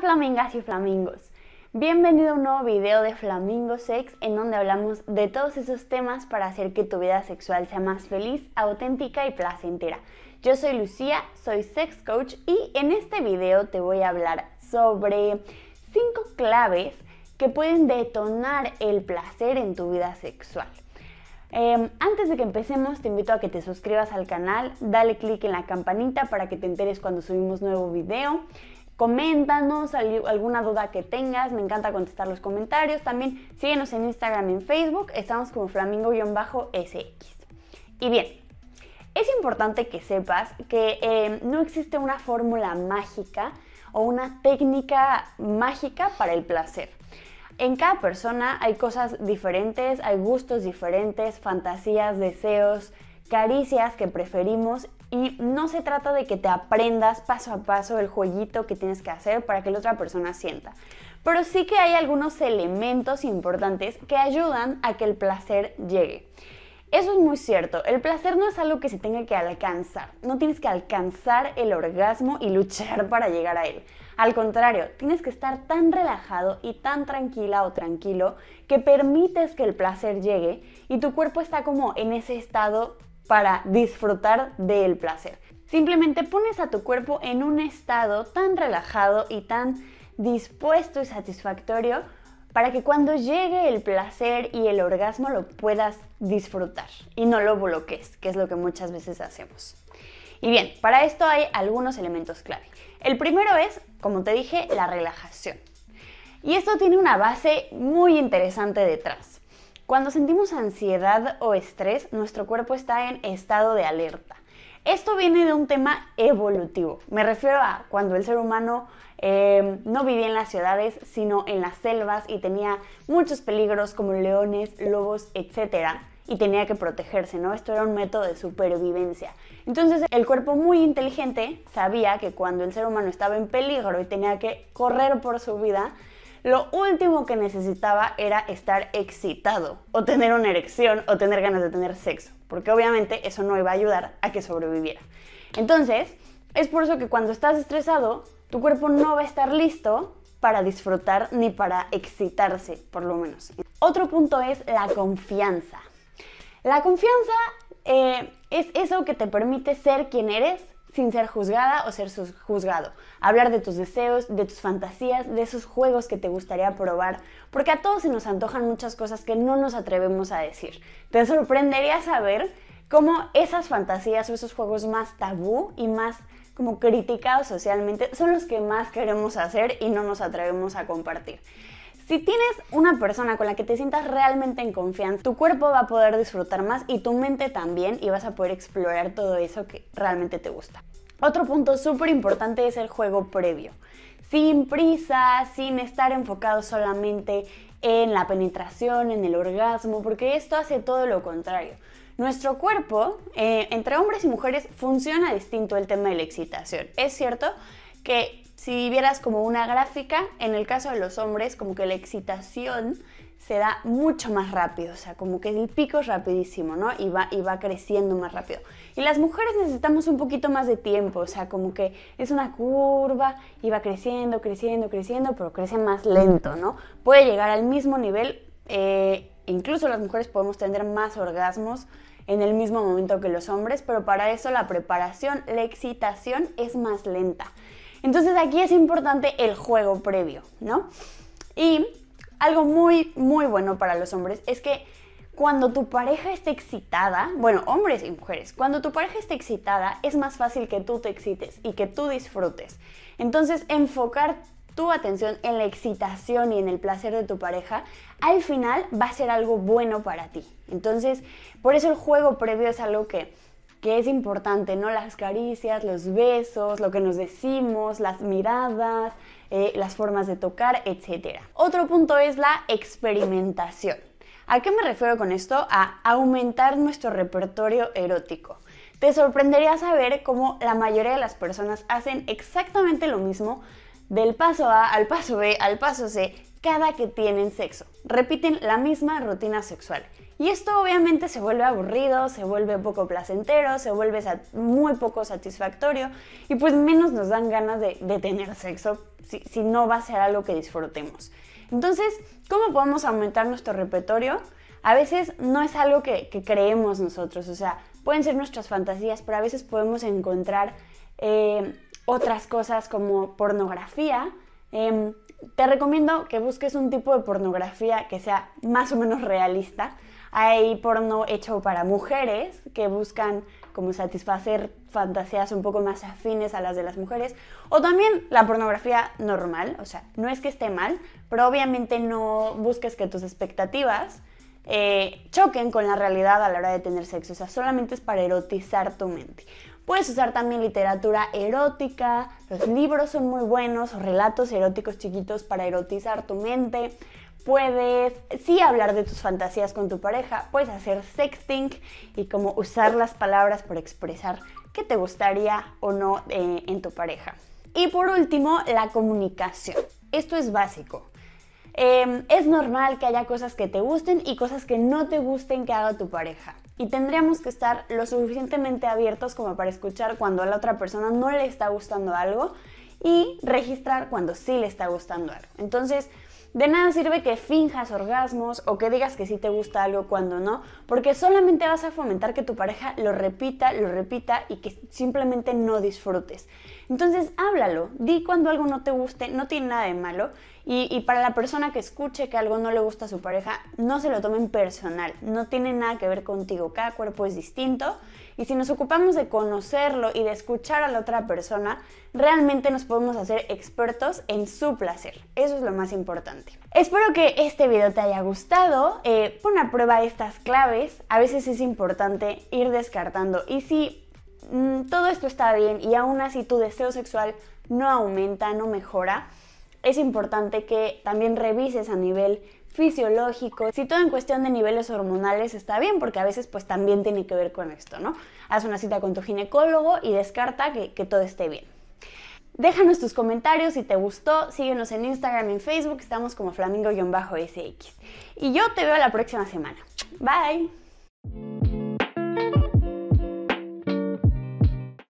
flamingas y flamingos? Bienvenido a un nuevo video de Flamingo Sex en donde hablamos de todos esos temas para hacer que tu vida sexual sea más feliz, auténtica y placentera. Yo soy Lucía, soy sex coach y en este video te voy a hablar sobre 5 claves que pueden detonar el placer en tu vida sexual. Em, antes de que empecemos, te invito a que te suscribas al canal, dale click en la campanita para que te enteres cuando subimos nuevo video coméntanos alguna duda que tengas, me encanta contestar los comentarios. También síguenos en Instagram y en Facebook, estamos como flamingo-sx. Y bien, es importante que sepas que em, no existe una fórmula mágica o una técnica mágica para el placer. En cada persona hay cosas diferentes, hay gustos diferentes, fantasías, deseos, caricias que preferimos y no se trata de que te aprendas paso a paso el jueguito que tienes que hacer para que la otra persona sienta. Pero sí que hay algunos elementos importantes que ayudan a que el placer llegue. Eso es muy cierto, el placer no es algo que se tenga que alcanzar, no tienes que alcanzar el orgasmo y luchar para llegar a él. Al contrario, tienes que estar tan relajado y tan tranquila o tranquilo que permites que el placer llegue y tu cuerpo está como en ese estado para disfrutar del placer. Simplemente pones a tu cuerpo en un estado tan relajado y tan dispuesto y satisfactorio para que cuando llegue el placer y el orgasmo lo puedas disfrutar y no lo bloquees, que es lo que muchas veces hacemos. Y bien, para esto hay algunos elementos clave. El primero es, como te dije, la relajación. Y esto tiene una base muy interesante detrás. Cuando sentimos ansiedad o estrés, nuestro cuerpo está en estado de alerta. Esto viene de un tema evolutivo. Me refiero a cuando el ser humano em, no vivía en las ciudades, sino en las selvas y tenía muchos peligros como leones, lobos, etc. Y tenía que protegerse, ¿no? Esto era un método de supervivencia. Entonces el cuerpo muy inteligente sabía que cuando el ser humano estaba en peligro y tenía que correr por su vida, lo último que necesitaba era estar excitado o tener una erección o tener ganas de tener sexo, porque obviamente eso no iba a ayudar a que sobreviviera. Entonces, es por eso que cuando estás estresado, tu cuerpo no va a estar listo para disfrutar ni para excitarse, por lo menos. Otro punto es la confianza. La confianza eh, es eso que te permite ser quien eres sin ser juzgada o ser juzgado. Hablar de tus deseos, de tus fantasías, de esos juegos que te gustaría probar, porque a todos se nos antojan muchas cosas que no nos atrevemos a decir. Te sorprendería saber cómo esas fantasías o esos juegos más tabú y más como criticados socialmente son los que más queremos hacer y no nos atrevemos a compartir. Si tienes una persona con la que te sientas realmente en confianza, tu cuerpo va a poder disfrutar más y tu mente también y vas a poder explorar todo eso que realmente te gusta. Otro punto súper importante es el juego previo. Sin prisa, sin estar enfocado solamente en la penetración, en el orgasmo, porque esto hace todo lo contrario. Nuestro cuerpo, eh, entre hombres y mujeres, funciona distinto el tema de la excitación. Es cierto que si vieras como una gráfica, en el caso de los hombres, como que la excitación se da mucho más rápido, o sea, como que el pico es rapidísimo, ¿no? Y va, y va creciendo más rápido. Y las mujeres necesitamos un poquito más de tiempo, o sea, como que es una curva y va creciendo, creciendo, creciendo, pero crece más lento, ¿no? Puede llegar al mismo nivel, eh, incluso las mujeres podemos tener más orgasmos en el mismo momento que los hombres, pero para eso la preparación, la excitación es más lenta. Entonces aquí es importante el juego previo, ¿no? Y algo muy, muy bueno para los hombres es que cuando tu pareja esté excitada, bueno, hombres y mujeres, cuando tu pareja esté excitada es más fácil que tú te excites y que tú disfrutes. Entonces, enfocar tu atención en la excitación y en el placer de tu pareja, al final va a ser algo bueno para ti. Entonces, por eso el juego previo es algo que que es importante, ¿no? Las caricias, los besos, lo que nos decimos, las miradas, eh, las formas de tocar, etc. Otro punto es la experimentación. ¿A qué me refiero con esto? A aumentar nuestro repertorio erótico. Te sorprendería saber cómo la mayoría de las personas hacen exactamente lo mismo del paso A al paso B al paso C cada que tienen sexo. Repiten la misma rutina sexual. Y esto obviamente se vuelve aburrido, se vuelve poco placentero, se vuelve muy poco satisfactorio y pues menos nos dan ganas de, tener sexo si, no va a ser algo que disfrutemos. Entonces, ¿cómo podemos aumentar nuestro repertorio? a veces no es algo que, creemos nosotros, o sea, pueden ser nuestras fantasías, pero a veces podemos encontrar eh, otras cosas como pornografía, em, te recomiendo que busques un tipo de pornografía que sea más o menos realista. Hay porno hecho para mujeres que buscan como satisfacer fantasías un poco más afines a las de las mujeres. O también la pornografía normal, o sea, no es que esté mal, pero obviamente no busques que tus expectativas eh, choquen con la realidad a la hora de tener sexo. O sea, solamente es para erotizar tu mente. Puedes usar también literatura erótica, los libros son muy buenos, relatos eróticos chiquitos para erotizar tu mente. Puedes sí hablar de tus fantasías con tu pareja, puedes hacer sexting y como usar las palabras para expresar qué te gustaría o no eh, en tu pareja. Y por último, la comunicación. Esto es básico. Em, es normal que haya cosas que te gusten y cosas que no te gusten que haga tu pareja. Y tendríamos que estar lo suficientemente abiertos como para escuchar cuando a la otra persona no le está gustando algo y registrar cuando sí le está gustando algo. Entonces, de nada sirve que finjas orgasmos o que digas que sí te gusta algo cuando no, porque solamente vas a fomentar que tu pareja lo repita, lo repita y que simplemente no disfrutes. Entonces, háblalo, di cuando algo no te guste, no tiene nada de malo. Y, para la persona que escuche que algo no le gusta a su pareja, no se lo tomen personal, no tiene nada que ver contigo, cada cuerpo es distinto. Y si nos ocupamos de conocerlo y de escuchar a la otra persona, realmente nos podemos hacer expertos en su placer. Eso es lo más importante. Espero que este video te haya gustado. Eh, pon a prueba estas claves. A veces es importante ir descartando. Y si Mm, todo esto está bien y aún así tu deseo sexual no aumenta, no mejora, es importante que también revises a nivel fisiológico, si todo en cuestión de niveles hormonales está bien, porque a veces pues también tiene que ver con esto, ¿no? Haz una cita con tu ginecólogo y descarta que, que todo esté bien. Déjanos tus comentarios si te gustó, síguenos en Instagram y en Facebook, estamos como flamingo-sx. Y yo te veo la próxima semana. Bye.